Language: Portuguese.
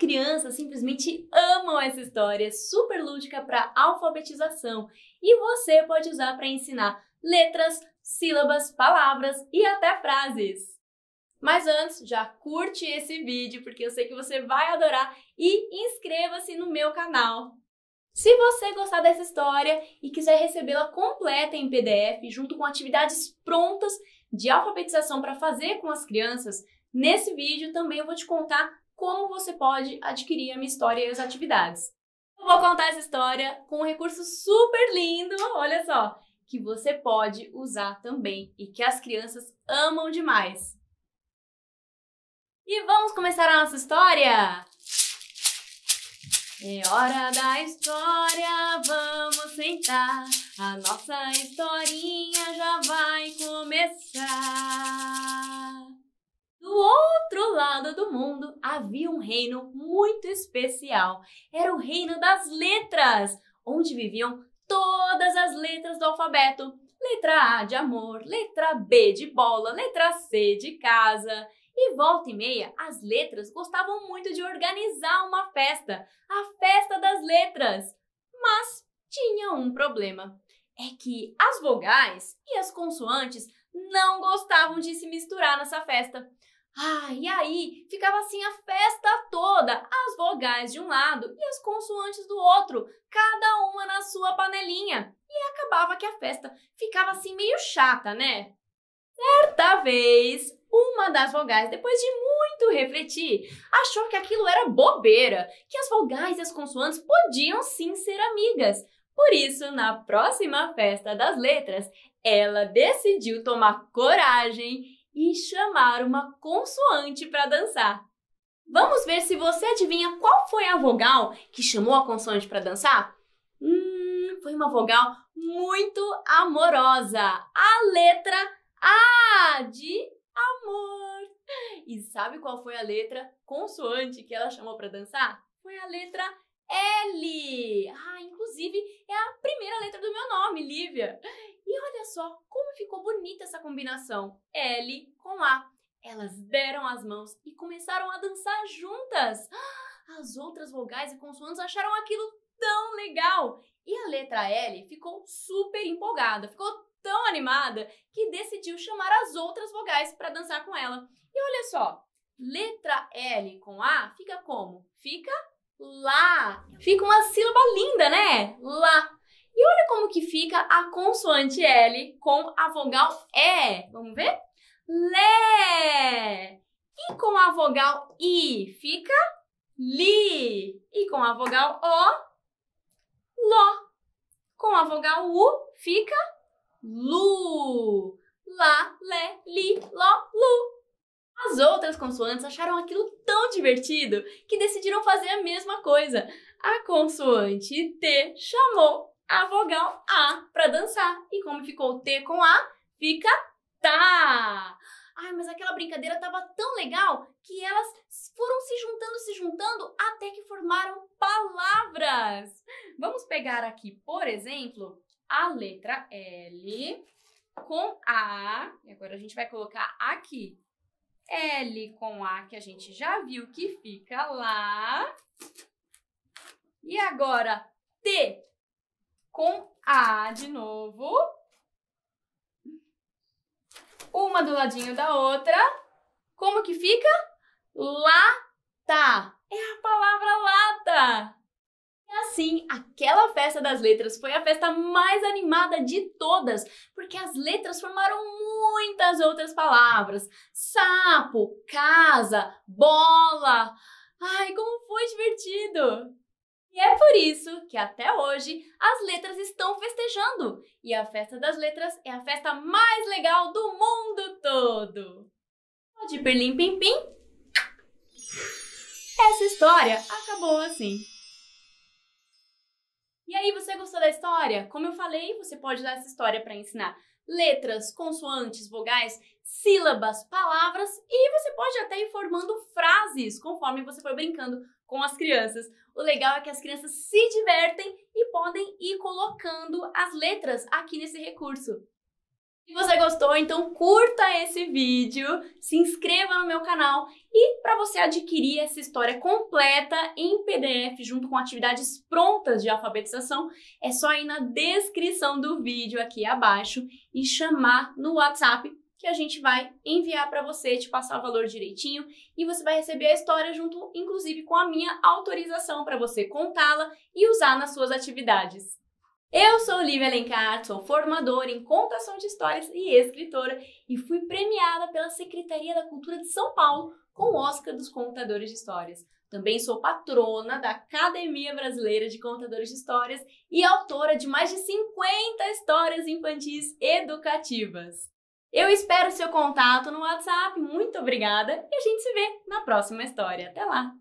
crianças simplesmente amam essa história, é super lúdica para alfabetização e você pode usar para ensinar letras, sílabas, palavras e até frases. Mas antes, já curte esse vídeo porque eu sei que você vai adorar e inscreva-se no meu canal. Se você gostar dessa história e quiser recebê-la completa em PDF, junto com atividades prontas de alfabetização para fazer com as crianças, nesse vídeo também eu vou te contar como você pode adquirir a minha história e as atividades. Eu vou contar essa história com um recurso super lindo, olha só, que você pode usar também e que as crianças amam demais. E vamos começar a nossa história? É hora da história, vamos sentar. A nossa historinha já vai começar do mundo havia um reino muito especial. Era o reino das letras, onde viviam todas as letras do alfabeto. Letra A de amor, letra B de bola, letra C de casa. E volta e meia, as letras gostavam muito de organizar uma festa, a festa das letras. Mas tinha um problema. É que as vogais e as consoantes não gostavam de se misturar nessa festa. Ah, e aí ficava assim a festa toda, as vogais de um lado e as consoantes do outro, cada uma na sua panelinha. E acabava que a festa ficava assim meio chata, né? Certa vez, uma das vogais, depois de muito refletir, achou que aquilo era bobeira, que as vogais e as consoantes podiam sim ser amigas. Por isso, na próxima festa das letras, ela decidiu tomar coragem e chamar uma consoante para dançar. Vamos ver se você adivinha qual foi a vogal que chamou a consoante para dançar? Hum, foi uma vogal muito amorosa. A letra A de amor. E sabe qual foi a letra consoante que ela chamou para dançar? Foi a letra L. Ah, inclusive é a primeira letra do meu nome, Lívia. E olha só como ficou bonita essa combinação: L com A. Elas deram as mãos e começaram a dançar juntas. As outras vogais e consoantes acharam aquilo tão legal. E a letra L ficou super empolgada, ficou tão animada que decidiu chamar as outras vogais para dançar com ela. E olha só, letra L com A fica como? Fica lá. Fica uma sílaba linda, né? Lá. E olha como que fica a consoante L com a vogal E. Vamos ver? Lé. E com a vogal I fica li. E com a vogal O, ló. Com a vogal U fica lu. Lá, lé, li, ló, lu. As outras consoantes acharam aquilo tão divertido que decidiram fazer a mesma coisa. A consoante T chamou a vogal A para dançar. E como ficou o T com A, fica tá. Ai, mas aquela brincadeira tava tão legal que elas foram se juntando, se juntando até que formaram palavras. Vamos pegar aqui, por exemplo, a letra L com A. E agora a gente vai colocar aqui. L com A, que a gente já viu que fica lá. E agora, T com A de novo. Uma do ladinho da outra. Como que fica? Lata. É a palavra lata. E assim, aquela festa das letras foi a festa mais animada de todas, porque as letras formaram muitas outras palavras: sapo, casa, bola. Ai, como foi divertido! E é por isso que até hoje as letras estão festejando e a Festa das Letras é a festa mais legal do mundo todo. Pode perlim pim pim. Essa história acabou assim. E aí, você gostou da história? Como eu falei, você pode usar essa história para ensinar letras, consoantes, vogais, sílabas, palavras e você pode até ir formando frases conforme você for brincando com as crianças. O legal é que as crianças se divertem e podem ir colocando as letras aqui nesse recurso. Se você gostou, então curta esse vídeo, se inscreva no meu canal e para você adquirir essa história completa em PDF junto com atividades prontas de alfabetização, é só ir na descrição do vídeo aqui abaixo e chamar no WhatsApp que a gente vai enviar para você, te passar o valor direitinho e você vai receber a história junto, inclusive, com a minha autorização para você contá-la e usar nas suas atividades. Eu sou Olivia Alencar, sou formadora em contação de histórias e escritora e fui premiada pela Secretaria da Cultura de São Paulo com o Oscar dos Contadores de Histórias. Também sou patrona da Academia Brasileira de Contadores de Histórias e autora de mais de 50 histórias infantis educativas. Eu espero seu contato no WhatsApp, muito obrigada e a gente se vê na próxima história. Até lá!